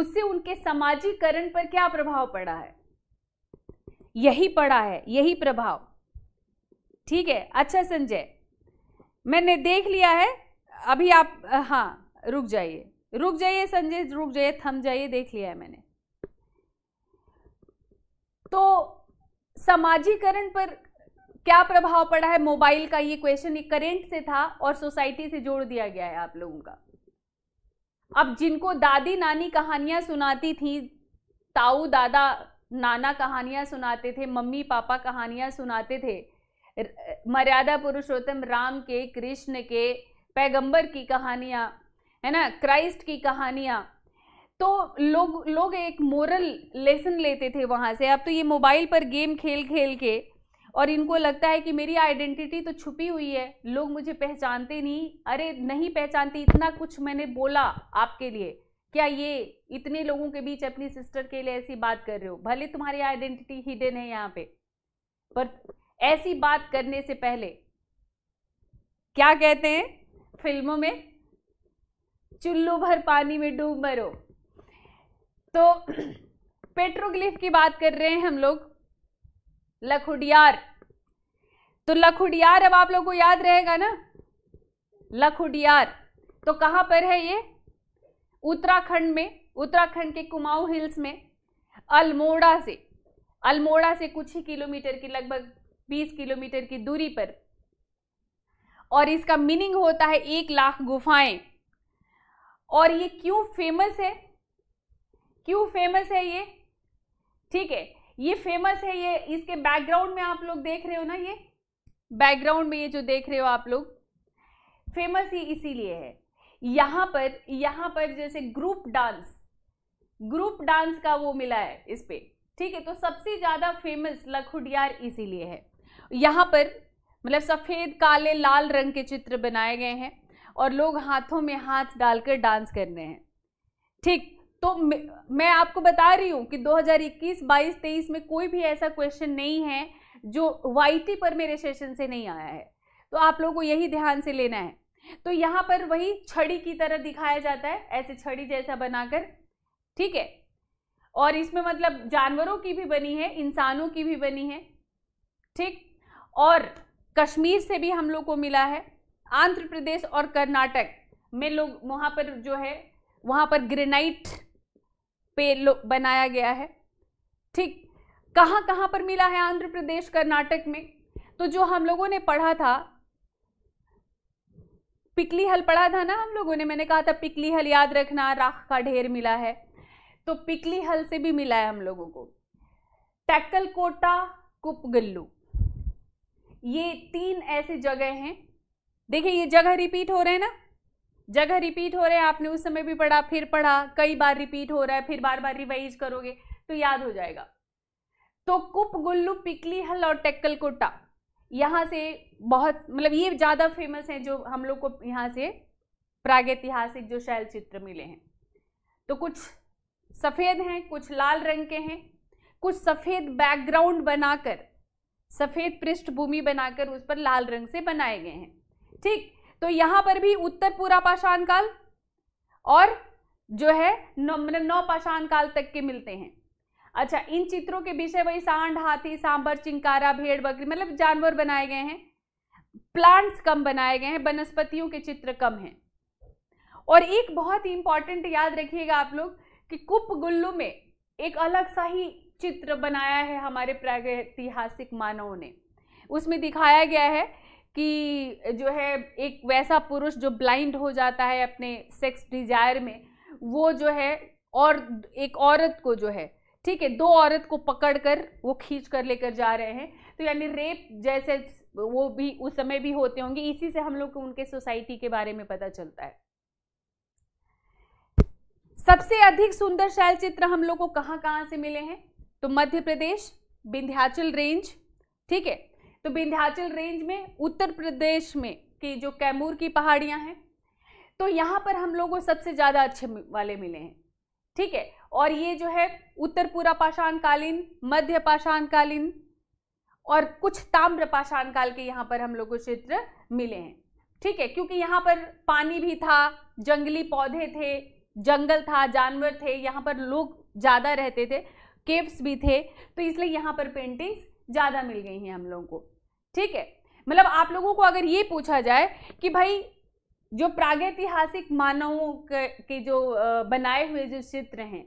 उससे उनके समाजीकरण पर क्या प्रभाव पड़ा है यही पड़ा है यही प्रभाव ठीक है अच्छा संजय मैंने देख लिया है अभी आप हाँ रुक जाइए रुक जाइए संजय रुक जाइए थम जाइए देख लिया है मैंने तो समाजीकरण पर क्या प्रभाव पड़ा है मोबाइल का ये क्वेश्चन ये करेंट से था और सोसाइटी से जोड़ दिया गया है आप लोगों का अब जिनको दादी नानी कहानियां सुनाती थी ताऊ दादा नाना कहानियां सुनाते थे मम्मी पापा कहानियां सुनाते थे मर्यादा पुरुषोत्तम राम के कृष्ण के पैगंबर की कहानियाँ है ना क्राइस्ट की कहानियाँ तो लोग लोग एक मोरल लेसन लेते थे वहाँ से अब तो ये मोबाइल पर गेम खेल खेल के और इनको लगता है कि मेरी आइडेंटिटी तो छुपी हुई है लोग मुझे पहचानते नहीं अरे नहीं पहचानते इतना कुछ मैंने बोला आपके लिए क्या ये इतने लोगों के बीच अपनी सिस्टर के लिए ऐसी बात कर रहे हो भले तुम्हारी आइडेंटिटी हिडन है यहाँ पे पर ऐसी बात करने से पहले क्या कहते हैं फिल्मों में चुल्लू भर पानी में डूब मरो तो पेट्रोग्लिफ की बात कर रहे हैं हम लोग लखुडियार तो लखुडियार अब आप लोग को याद रहेगा ना लखुडियार तो कहां पर है ये उत्तराखंड में उत्तराखंड के कुमाऊं हिल्स में अल्मोड़ा से अल्मोड़ा से कुछ ही किलोमीटर की लगभग बीस किलोमीटर की दूरी पर और इसका मीनिंग होता है एक लाख गुफाएं और ये क्यों फेमस है क्यों फेमस है ये ठीक है ये फेमस है ये इसके बैकग्राउंड में आप लोग देख रहे हो ना ये बैकग्राउंड में ये जो देख रहे हो आप लोग फेमस ही इसीलिए है यहां पर यहां पर जैसे ग्रुप डांस ग्रुप डांस का वो मिला है इस पे ठीक है तो सबसे ज्यादा फेमस लखुडियार इसीलिए है यहाँ पर मतलब सफ़ेद काले लाल रंग के चित्र बनाए गए हैं और लोग हाथों में हाथ डालकर डांस कर रहे हैं ठीक तो मैं आपको बता रही हूँ कि 2021, 22, 23 में कोई भी ऐसा क्वेश्चन नहीं है जो वाईटी पर मेरे सेशन से नहीं आया है तो आप लोगों को यही ध्यान से लेना है तो यहाँ पर वही छड़ी की तरह दिखाया जाता है ऐसे छड़ी जैसा बनाकर ठीक है और इसमें मतलब जानवरों की भी बनी है इंसानों की भी बनी है ठीक और कश्मीर से भी हम लोग को मिला है आंध्र प्रदेश और कर्नाटक में लोग वहाँ पर जो है वहाँ पर ग्रेनाइट पे बनाया गया है ठीक कहाँ कहाँ पर मिला है आंध्र प्रदेश कर्नाटक में तो जो हम लोगों ने पढ़ा था पिकली हल पढ़ा था ना हम लोगों ने मैंने कहा था पिकली हल याद रखना राख का ढेर मिला है तो पिकली हल से भी मिला है हम लोगों को टैकल कोटा कुपगल्लू ये तीन ऐसी जगह हैं देखिए ये जगह रिपीट हो रहे हैं ना जगह रिपीट हो रहे हैं आपने उस समय भी पढ़ा फिर पढ़ा कई बार रिपीट हो रहा है फिर बार बार रिवाइज करोगे तो याद हो जाएगा तो कुप गुल्लू पिकली हल और टेक्कल कोटा यहाँ से बहुत मतलब ये ज़्यादा फेमस हैं जो हम लोग को यहाँ से प्रागैतिहासिक जो शैल चित्र मिले हैं तो कुछ सफ़ेद हैं कुछ लाल रंग के हैं कुछ सफ़ेद बैकग्राउंड बनाकर सफ़ेद पृष्ठभूमि बनाकर उस पर लाल रंग से बनाए गए हैं ठीक तो यहां पर भी उत्तर पूरा पाषाण काल और जो है नौ, नौ पाषाण काल तक के मिलते हैं अच्छा इन चित्रों के विषय वही सांड हाथी सांबर चिंकारा भेड़ बकरी मतलब जानवर बनाए गए हैं प्लांट्स कम बनाए गए हैं वनस्पतियों के चित्र कम हैं और एक बहुत ही इंपॉर्टेंट याद रखिएगा आप लोग कि कुप गुल्लू में एक अलग सा ही चित्र बनाया है हमारे प्रागैतिहासिक मानवों ने उसमें दिखाया गया है कि जो है एक वैसा पुरुष जो ब्लाइंड हो जाता है अपने सेक्स डिजायर में वो जो है और एक औरत को जो है ठीक है दो औरत को पकड़कर वो खींच कर लेकर जा रहे हैं तो यानी रेप जैसे वो भी उस समय भी होते होंगे इसी से हम लोग को उनके सोसाइटी के बारे में पता चलता है सबसे अधिक सुंदर शैल चित्र हम लोग को कहाँ कहाँ से मिले हैं तो मध्य प्रदेश विंध्याचल रेंज ठीक है तो विंध्याचल रेंज में उत्तर प्रदेश में की जो कैमूर की पहाड़ियां हैं तो यहां पर हम लोगों सबसे ज़्यादा अच्छे वाले मिले हैं ठीक है और ये जो है उत्तर पूरा पाषाणकालीन मध्य पाषाणकालीन और कुछ ताम्र पाषाण काल के यहाँ पर हम लोगों को चित्र मिले हैं ठीक है क्योंकि यहाँ पर पानी भी था जंगली पौधे थे जंगल था जानवर थे यहाँ पर लोग ज़्यादा रहते थे केव्स भी थे तो इसलिए यहाँ पर पेंटिंग्स ज़्यादा मिल गई हैं हम लोगों को ठीक है मतलब आप लोगों को अगर ये पूछा जाए कि भाई जो प्रागैतिहासिक मानवों के जो बनाए हुए जो चित्र हैं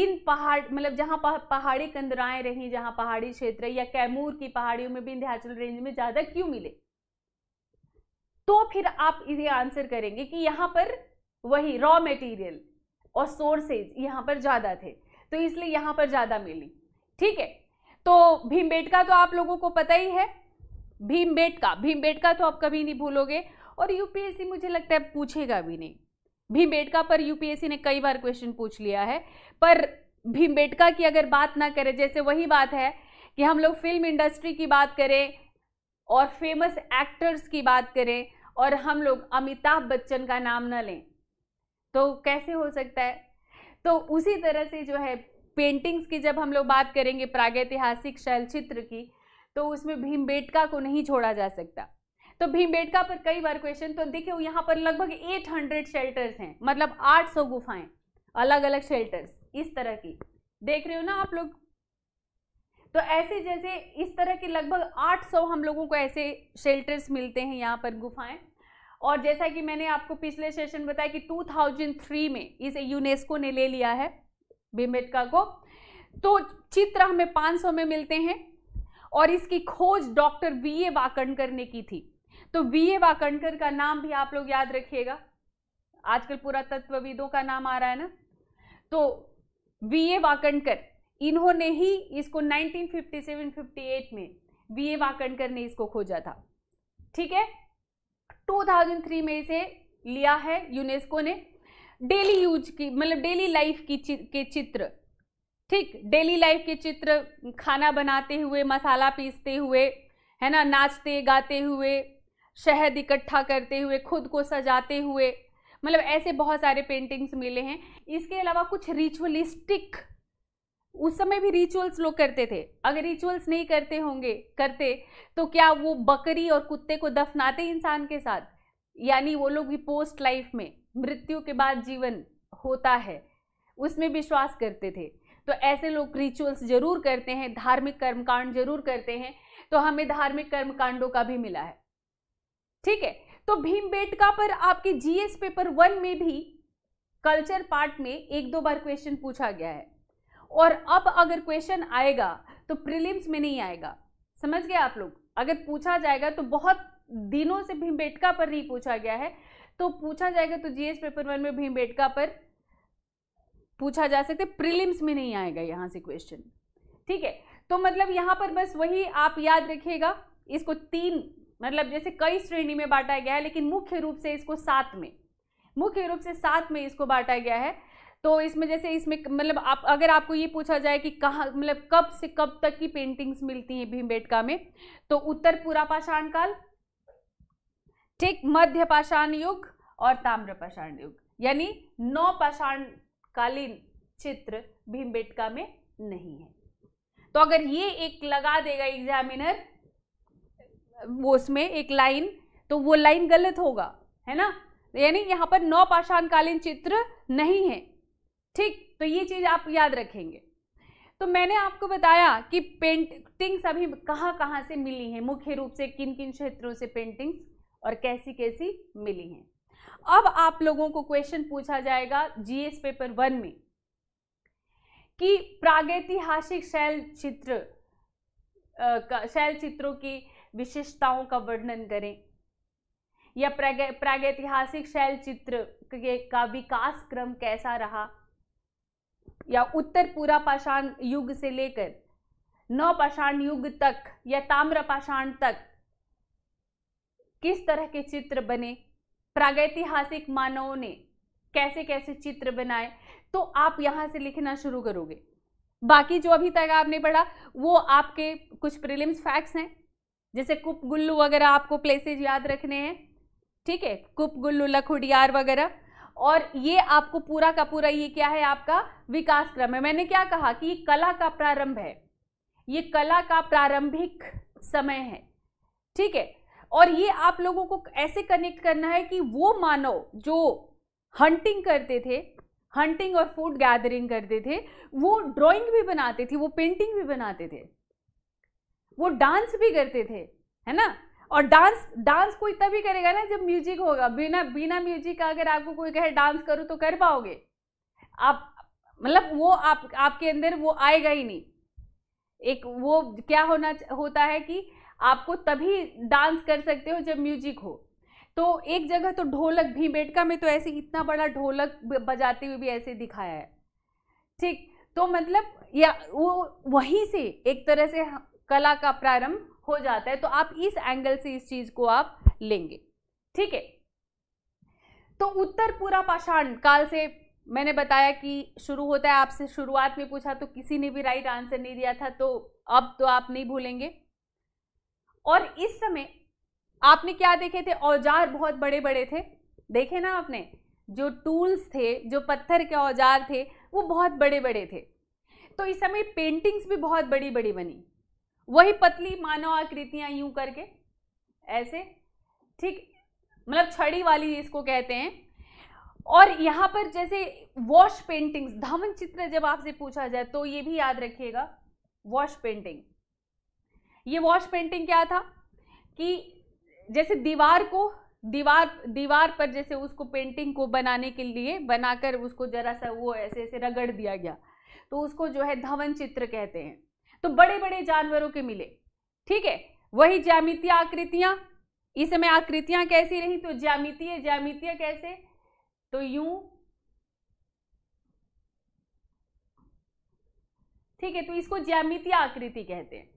इन पहाड़ मतलब जहाँ पहाड़ी कंदराएं रहीं जहाँ पहाड़ी क्षेत्र या कैमूर की पहाड़ियों में इंध्याचल रेंज में ज़्यादा क्यों मिले तो फिर आप ये आंसर करेंगे कि यहाँ पर वही रॉ मटेरियल और सोर्सेज यहाँ पर ज़्यादा थे तो इसलिए यहां पर ज़्यादा मिली ठीक है तो भीमबेटका तो आप लोगों को पता ही है भीमबेटका भीमबेटका तो आप कभी नहीं भूलोगे और यूपीएससी मुझे लगता है पूछेगा भी नहीं भीमबेटका पर यूपीएससी ने कई बार क्वेश्चन पूछ लिया है पर भीमबेटका की अगर बात ना करें जैसे वही बात है कि हम लोग फिल्म इंडस्ट्री की बात करें और फेमस एक्टर्स की बात करें और हम लोग अमिताभ बच्चन का नाम ना लें तो कैसे हो सकता है तो उसी तरह से जो है पेंटिंग्स की जब हम लोग बात करेंगे प्रागैतिहासिक शैलचित्र की तो उसमें भीमबेटका को नहीं छोड़ा जा सकता तो भीमबेटका पर कई बार क्वेश्चन तो देखिए यहाँ पर लगभग 800 शेल्टर्स हैं मतलब 800 गुफाएं अलग अलग शेल्टर्स इस तरह की देख रहे हो ना आप लोग तो ऐसे जैसे इस तरह के लगभग 800 हम लोगों को ऐसे शेल्टर्स मिलते हैं यहाँ पर गुफाएं और जैसा कि मैंने आपको पिछले सेशन बताया कि 2003 में इसे यूनेस्को ने ले लिया है भीमबेटका को तो चित्र हमें 500 में मिलते हैं और इसकी खोज डॉक्टर वी ए वाकणकर ने की थी तो वी ए वाकणकर का नाम भी आप लोग याद रखिएगा आजकल पूरा तत्वविदों का नाम आ रहा है ना तो वी ए वाकणकर इन्होंने ही इसको 1957-58 में वी ए वाकणकर ने इसको खोजा था ठीक है 2003 में इसे लिया है यूनेस्को ने डेली यूज की मतलब डेली लाइफ की चि, के चित्र ठीक डेली लाइफ के चित्र खाना बनाते हुए मसाला पीसते हुए है ना नाचते गाते हुए शहद इकट्ठा करते हुए खुद को सजाते हुए मतलब ऐसे बहुत सारे पेंटिंग्स मिले हैं इसके अलावा कुछ रिचुअलिस्टिक उस समय भी रिचुअल्स लोग करते थे अगर रिचुअल्स नहीं करते होंगे करते तो क्या वो बकरी और कुत्ते को दफनाते इंसान के साथ यानी वो लोग भी पोस्ट लाइफ में मृत्यु के बाद जीवन होता है उसमें विश्वास करते थे तो ऐसे लोग रिचुअल्स जरूर करते हैं धार्मिक कर्मकांड जरूर करते हैं तो हमें धार्मिक कर्मकांडों का भी मिला है ठीक है तो भीमबेटका पर आपके जीएस पेपर वन में भी कल्चर पार्ट में एक दो बार क्वेश्चन पूछा गया है और अब अगर क्वेश्चन आएगा तो प्रीलिम्स में नहीं आएगा समझ गए आप लोग अगर पूछा जाएगा तो बहुत दिनों से भीमबेटका पर नहीं पूछा गया है तो पूछा जाएगा तो जीएस पेपर वन में भीमबेटका पर पूछा जा सकते प्रीलिम्स में नहीं आएगा यहां से क्वेश्चन ठीक है तो मतलब यहां पर बस वही आप याद रखिएगा इसको तीन मतलब जैसे कई श्रेणी में बांटा गया है लेकिन मुख्य रूप से इसको सात में मुख्य रूप से सात में इसको बांटा गया है तो इसमें जैसे इसमें मतलब आप अगर आपको ये पूछा जाए कि कहाँ मतलब कब से कब तक की पेंटिंग्स मिलती हैं भीमबेटका में तो उत्तर पूरा पाषाण काल ठीक मध्य पाषाण युग और ताम्र पाषाण युग यानी नौ पाषाण कालीन चित्र भीमबेटका में नहीं है तो अगर ये एक लगा देगा एग्जामिनर वो उसमें एक लाइन तो वो लाइन गलत होगा है ना यानी यहाँ पर नौ पाषाणकालीन चित्र नहीं है ठीक तो ये चीज़ आप याद रखेंगे तो मैंने आपको बताया कि पेंटिंग्स अभी कहाँ कहाँ से मिली हैं मुख्य रूप से किन किन क्षेत्रों से पेंटिंग्स और कैसी कैसी मिली हैं अब आप लोगों को क्वेश्चन पूछा जाएगा जीएस पेपर वन में कि प्रागैतिहासिक शैल चित्र शैल चित्रों की विशेषताओं का वर्णन करें या प्रागैतिहासिक शैल चित्र का विकास क्रम कैसा रहा या उत्तर पूरा पाषाण युग से लेकर नौ पाषाण युग तक या ताम्र पाषाण तक किस तरह के चित्र बने प्रागैतिहासिक मानवों ने कैसे कैसे चित्र बनाए तो आप यहां से लिखना शुरू करोगे बाकी जो अभी तक आपने पढ़ा वो आपके कुछ प्रिलिम्स फैक्ट्स हैं जैसे कुप गुल्लू वगैरह आपको प्लेसेज याद रखने हैं ठीक है कुप गुल्लू लखुडियार वगैरह और ये आपको पूरा का पूरा ये क्या है आपका विकास क्रम है मैंने क्या कहा कि ये कला का प्रारंभ है ये कला का प्रारंभिक समय है ठीक है और ये आप लोगों को ऐसे कनेक्ट करना है कि वो मानव जो हंटिंग करते थे हंटिंग और फूड गैदरिंग करते थे वो ड्राइंग भी बनाते थे वो पेंटिंग भी बनाते थे वो डांस भी करते थे है ना और डांस डांस कोई तभी करेगा ना जब म्यूजिक होगा बिना बिना म्यूजिक का अगर आपको कोई कहे डांस करो तो कर पाओगे आप मतलब वो आप आपके अंदर वो आएगा ही नहीं एक वो क्या होना होता है कि आपको तभी डांस कर सकते हो जब म्यूजिक हो तो एक जगह तो ढोलक बेटका में तो ऐसे इतना बड़ा ढोलक बजाते हुए भी ऐसे दिखाया है ठीक तो मतलब या वो वहीं से एक तरह से कला का प्रारंभ हो जाता है तो आप इस एंगल से इस चीज को आप लेंगे ठीक है तो उत्तर पूरा पाषाण काल से मैंने बताया कि शुरू होता है आपसे शुरुआत में पूछा तो किसी ने भी राइट आंसर नहीं दिया था तो अब तो आप नहीं भूलेंगे और इस समय आपने क्या देखे थे औजार बहुत बड़े बड़े थे देखे ना आपने जो टूल्स थे जो पत्थर के औजार थे वो बहुत बड़े बड़े थे तो इस समय पेंटिंग्स भी बहुत बड़ी बड़ी बनी वही पतली मानव आकृतियां यूं करके ऐसे ठीक मतलब छड़ी वाली इसको कहते हैं और यहां पर जैसे वॉश पेंटिंग्स धवन चित्र जब आपसे पूछा जाए तो ये भी याद रखिएगा वॉश पेंटिंग ये वॉश पेंटिंग क्या था कि जैसे दीवार को दीवार दीवार पर जैसे उसको पेंटिंग को बनाने के लिए बनाकर उसको जरा सा वो ऐसे ऐसे रगड़ दिया गया तो उसको जो है धवन चित्र कहते हैं तो बड़े बड़े जानवरों के मिले ठीक है वही ज्यामितीय आकृतियां इस समय आकृतियां कैसी रही तो ज्यामितीय ज्यामितीय कैसे तो यू ठीक है तो इसको ज्यामितीय आकृति कहते हैं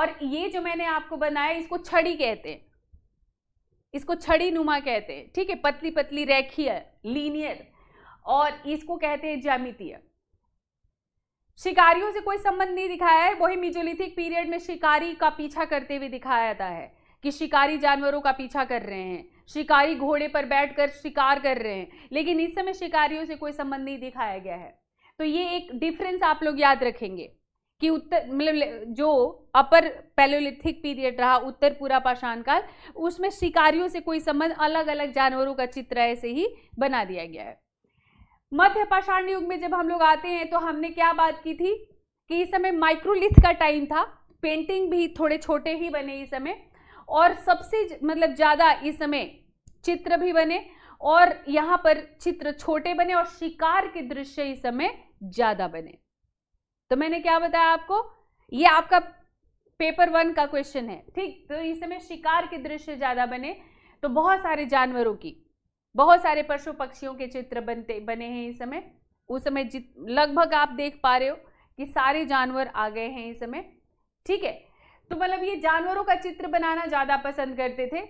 और ये जो मैंने आपको बनाया इसको छड़ी कहते हैं इसको छड़ी नुमा कहते हैं ठीक है पतली पतली रेखीय लीनियर और इसको कहते हैं ज्यामितीय शिकारियों से कोई संबंध नहीं दिखाया है वही मिजोलिथिक पीरियड में शिकारी का पीछा करते हुए दिखाया जाता है कि शिकारी जानवरों का पीछा कर रहे हैं शिकारी घोड़े पर बैठकर शिकार कर रहे हैं लेकिन इस समय शिकारियों से कोई संबंध नहीं दिखाया गया है तो ये एक डिफरेंस आप लोग याद रखेंगे कि उत्तर मतलब जो अपर पैलोलिथिक पीरियड रहा उत्तर पूरा पाषाण काल उसमें शिकारियों से कोई संबंध अलग अलग जानवरों का चित्र ऐसे ही बना दिया गया है मध्य पाषाण युग में जब हम लोग आते हैं तो हमने क्या बात की थी कि इस समय माइक्रोलिथ का टाइम था पेंटिंग भी थोड़े छोटे ही बने इस समय और सबसे मतलब ज़्यादा इस समय चित्र भी बने और यहाँ पर चित्र छोटे बने और शिकार के दृश्य इस समय ज़्यादा बने तो मैंने क्या बताया आपको ये आपका पेपर वन का क्वेश्चन है ठीक तो इस समय शिकार के दृश्य ज़्यादा बने तो बहुत सारे जानवरों की बहुत सारे पशु पक्षियों के चित्र बनते बने हैं इस समय उस समय जित लगभग आप देख पा रहे हो कि सारे जानवर आ गए हैं इस समय ठीक है तो मतलब ये जानवरों का चित्र बनाना ज़्यादा पसंद करते थे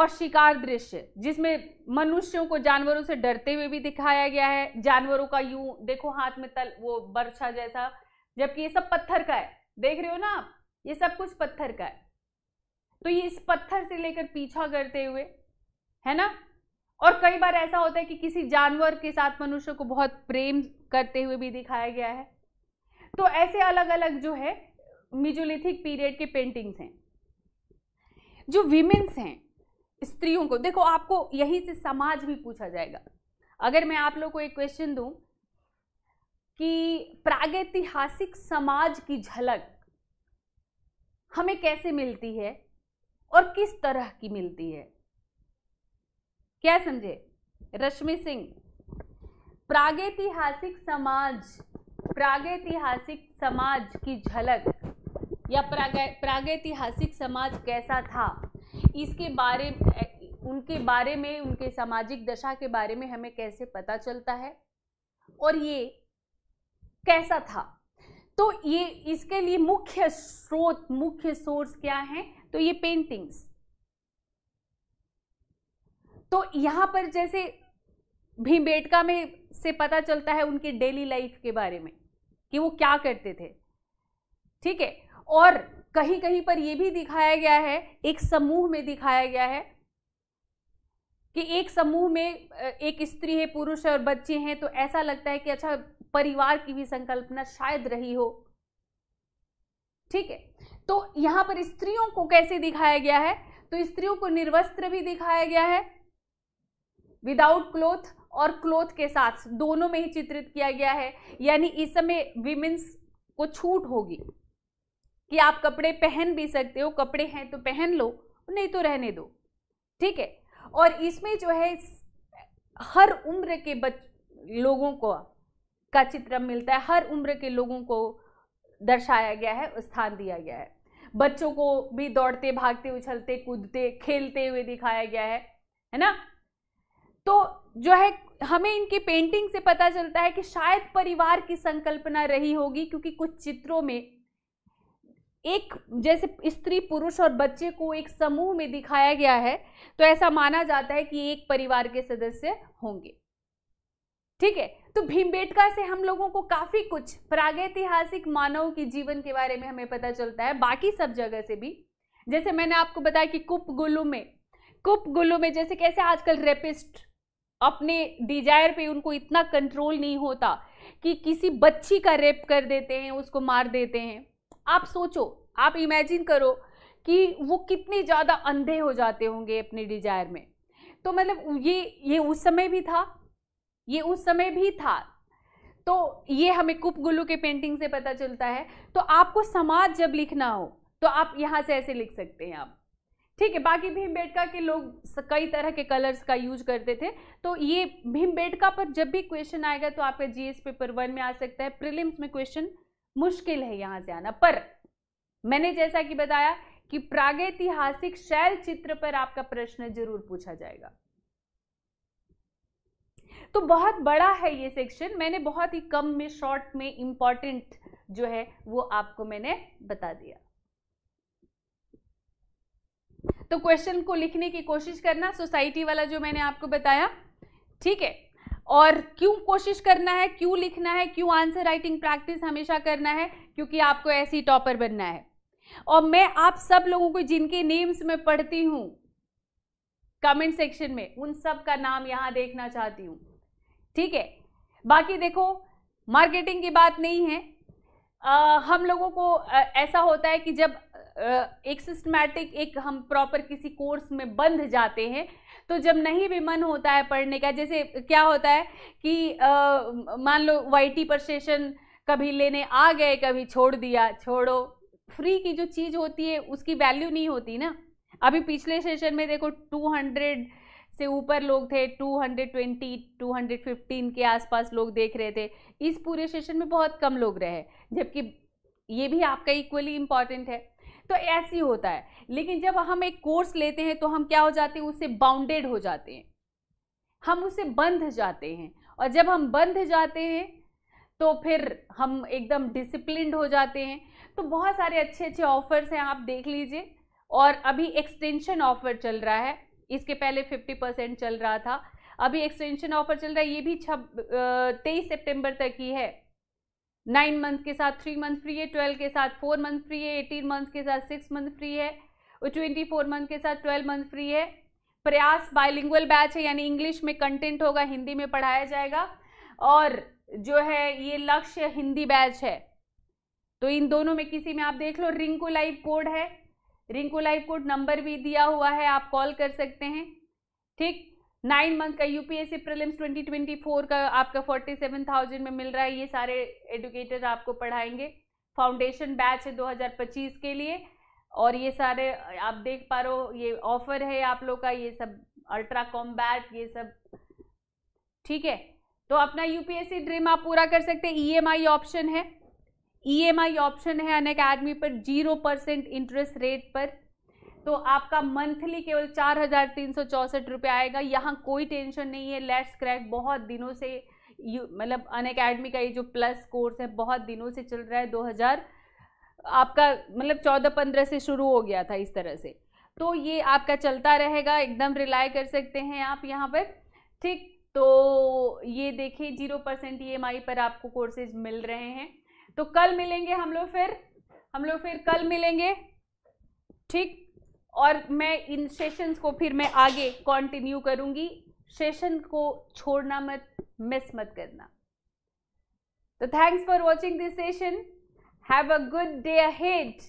और शिकार दृश्य जिसमें मनुष्यों को जानवरों से डरते हुए भी दिखाया गया है जानवरों का यूं देखो हाथ में तल वो बर्छा जैसा जबकि ये सब पत्थर का है देख रहे हो ना आप ये सब कुछ पत्थर का है तो ये इस पत्थर से लेकर पीछा करते हुए है ना और कई बार ऐसा होता है कि किसी जानवर के साथ मनुष्य को बहुत प्रेम करते हुए भी दिखाया गया है तो ऐसे अलग अलग जो है मिजोलिथिक पीरियड के पेंटिंग्स हैं जो विमेन्स हैं स्त्रियों को देखो आपको यही से समाज भी पूछा जाएगा अगर मैं आप लोग को एक क्वेश्चन दूं कि प्रागैतिहासिक समाज की झलक हमें कैसे मिलती है और किस तरह की मिलती है क्या समझे रश्मि सिंह प्रागैतिहासिक समाज प्रागैतिहासिक समाज की झलक या प्रागैतिहासिक समाज कैसा था इसके बारे उनके बारे में उनके सामाजिक दशा के बारे में हमें कैसे पता चलता है और ये कैसा था तो ये इसके लिए मुख्य स्रोत मुख्य सोर्स क्या है तो ये पेंटिंग्स तो यहाँ पर जैसे भीमबेटका में से पता चलता है उनके डेली लाइफ के बारे में कि वो क्या करते थे ठीक है और कहीं कहीं पर यह भी दिखाया गया है एक समूह में दिखाया गया है कि एक समूह में एक स्त्री है पुरुष और बच्चे हैं तो ऐसा लगता है कि अच्छा परिवार की भी संकल्पना शायद रही हो ठीक है तो यहां पर स्त्रियों को कैसे दिखाया गया है तो स्त्रियों को निर्वस्त्र भी दिखाया गया है विदाउट क्लोथ और क्लोथ के साथ दोनों में ही चित्रित किया गया है यानी इस समय विमेंस को छूट होगी कि आप कपड़े पहन भी सकते हो कपड़े हैं तो पहन लो नहीं तो रहने दो ठीक है और इसमें जो है हर उम्र के बच लोगों को का चित्र मिलता है हर उम्र के लोगों को दर्शाया गया है स्थान दिया गया है बच्चों को भी दौड़ते भागते उछलते कूदते खेलते हुए दिखाया गया है है ना तो जो है हमें इनकी पेंटिंग से पता चलता है कि शायद परिवार की संकल्पना रही होगी क्योंकि कुछ चित्रों में एक जैसे स्त्री पुरुष और बच्चे को एक समूह में दिखाया गया है तो ऐसा माना जाता है कि एक परिवार के सदस्य होंगे ठीक है तो भीमबेटका से हम लोगों को काफी कुछ प्रागैतिहासिक मानव के जीवन के बारे में हमें पता चलता है बाकी सब जगह से भी जैसे मैंने आपको बताया कि कुप गुलू में कुप गुलू में जैसे कैसे आजकल रेपिस्ट अपने डिजायर पे उनको इतना कंट्रोल नहीं होता कि किसी बच्ची का रेप कर देते हैं उसको मार देते हैं आप सोचो आप इमेजिन करो कि वो कितने ज़्यादा अंधे हो जाते होंगे अपने डिजायर में तो मतलब ये ये उस समय भी था ये उस समय भी था तो ये हमें कुप गुल्लू के पेंटिंग से पता चलता है तो आपको समाज जब लिखना हो तो आप यहाँ से ऐसे लिख सकते हैं आप ठीक है बाकी भीमबेटका के लोग कई तरह के कलर्स का यूज करते थे तो ये भीमबेटका पर जब भी क्वेश्चन आएगा तो आपका जीएस पेपर वन में आ सकता है प्रिलिम्स में क्वेश्चन मुश्किल है यहाँ से आना पर मैंने जैसा कि बताया कि प्रागैतिहासिक शैल चित्र पर आपका प्रश्न जरूर पूछा जाएगा तो बहुत बड़ा है ये सेक्शन मैंने बहुत ही कम में शॉर्ट में इंपॉर्टेंट जो है वो आपको मैंने बता दिया तो क्वेश्चन को लिखने की कोशिश करना सोसाइटी वाला जो मैंने आपको बताया ठीक है और क्यों कोशिश करना है क्यों लिखना है क्यों आंसर राइटिंग प्रैक्टिस हमेशा करना है क्योंकि आपको ऐसी टॉपर बनना है और मैं आप सब लोगों को जिनके नेम्स में पढ़ती हूं कमेंट सेक्शन में उन सब का नाम यहां देखना चाहती हूं ठीक है बाकी देखो मार्केटिंग की बात नहीं है आ, हम लोगों को आ, ऐसा होता है कि जब एक सिस्टमैटिक एक हम प्रॉपर किसी कोर्स में बंध जाते हैं तो जब नहीं भी मन होता है पढ़ने का जैसे क्या होता है कि मान लो वाई पर सेशन कभी लेने आ गए कभी छोड़ दिया छोड़ो फ्री की जो चीज़ होती है उसकी वैल्यू नहीं होती ना अभी पिछले सेशन में देखो 200 से ऊपर लोग थे 220, 215 के आसपास लोग देख रहे थे इस पूरे सेशन में बहुत कम लोग रहे जबकि ये भी आपका इक्वली इम्पॉर्टेंट है तो ऐसे ही होता है लेकिन जब हम एक कोर्स लेते हैं तो हम क्या हो जाते हैं उससे बाउंडेड हो जाते हैं हम उसे बंध जाते हैं और जब हम बंध जाते हैं तो फिर हम एकदम डिसिप्लिन हो जाते हैं तो बहुत सारे अच्छे अच्छे ऑफर्स हैं आप देख लीजिए और अभी एक्सटेंशन ऑफर चल रहा है इसके पहले फिफ्टी परसेंट चल रहा था अभी एक्सटेंशन ऑफर चल रहा है ये भी छब तेईस सितंबर तक ही है नाइन मंथ के साथ थ्री मंथ फ्री है ट्वेल्व के साथ फोर मंथ फ्री है एटीन मंथ के साथ सिक्स मंथ फ्री है और ट्वेंटी फोर मंथ के साथ ट्वेल्व मंथ फ्री है प्रयास बायलिंगुअल बैच है यानी इंग्लिश में कंटेंट होगा हिंदी में पढ़ाया जाएगा और जो है ये लक्ष्य हिंदी बैच है तो इन दोनों में किसी में आप देख लो रिंकू लाइव कोड है रिंकू लाइव कोड नंबर भी दिया हुआ है आप कॉल कर सकते हैं ठीक नाइन मंथ का यूपीएससी प्रीलिम्स 2024 का आपका 47,000 में मिल रहा है ये सारे एडुकेटर आपको पढ़ाएंगे फाउंडेशन बैच है 2025 के लिए और ये सारे आप देख पा रहे हो ये ऑफर है आप लोग का ये सब अल्ट्रा कॉम्बैट ये सब ठीक है तो अपना यूपीएससी ड्रीम आप पूरा कर सकते हैं ईएमआई e ऑप्शन है ईएमआई e ऑप्शन है अन आदमी पर जीरो परसेंट इंटरेस्ट रेट पर तो आपका मंथली केवल चार हज़ार तीन सौ चौसठ रुपये आएगा यहाँ कोई टेंशन नहीं है लेट्स क्रैक बहुत दिनों से मतलब अन अकेडमी का ये जो प्लस कोर्स है बहुत दिनों से चल रहा है दो हज़ार आपका मतलब चौदह पंद्रह से शुरू हो गया था इस तरह से तो ये आपका चलता रहेगा एकदम रिलाई कर सकते हैं आप यहाँ पर ठीक तो ये देखिए जीरो परसेंट ई पर आपको कोर्सेज मिल रहे हैं तो कल मिलेंगे हम लोग फिर हम लोग फिर कल मिलेंगे ठीक और मैं इन सेशंस को फिर मैं आगे कंटिन्यू करूँगी सेशन को छोड़ना मत मिस मत करना तो thanks for watching this session have a good day ahead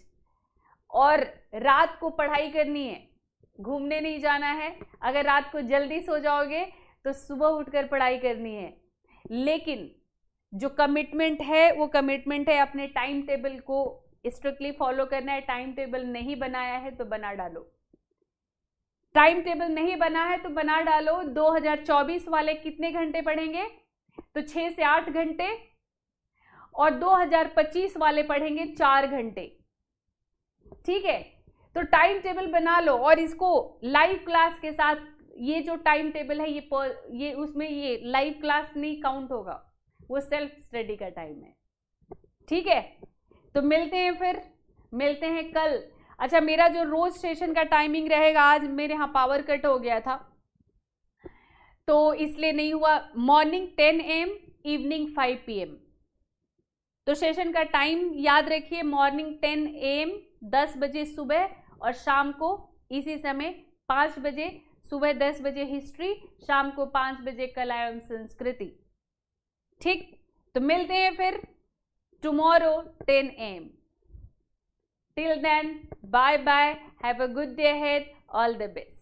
और रात को पढ़ाई करनी है घूमने नहीं जाना है अगर रात को जल्दी सो जाओगे तो सुबह उठकर पढ़ाई करनी है लेकिन जो कमिटमेंट है वो कमिटमेंट है अपने टाइम टेबल को स्ट्रिक्टली फॉलो करना है टाइम टेबल नहीं बनाया है तो बना डालो टाइम टेबल नहीं बना है तो बना डालो 2024 वाले कितने घंटे पढ़ेंगे तो छः से आठ घंटे और 2025 वाले पढ़ेंगे चार घंटे ठीक है तो टाइम टेबल बना लो और इसको लाइव क्लास के साथ ये जो टाइम टेबल है ये ये उसमें ये लाइव क्लास नहीं काउंट होगा वो सेल्फ स्टडी का टाइम है ठीक है तो मिलते हैं फिर मिलते हैं कल अच्छा मेरा जो रोज सेशन का टाइमिंग रहेगा आज मेरे यहाँ पावर कट हो गया था तो इसलिए नहीं हुआ morning ten AM evening five PM तो सेशन का टाइम याद रखिए मॉर्निंग टेन एम दस बजे सुबह और शाम को इसी समय पाँच बजे सुबह दस बजे हिस्ट्री शाम को पाँच बजे कला एवं संस्कृति ठीक तो मिलते हैं फिर tomorrow 10 a.m. Till then, bye bye. Have a good day ahead. All the best.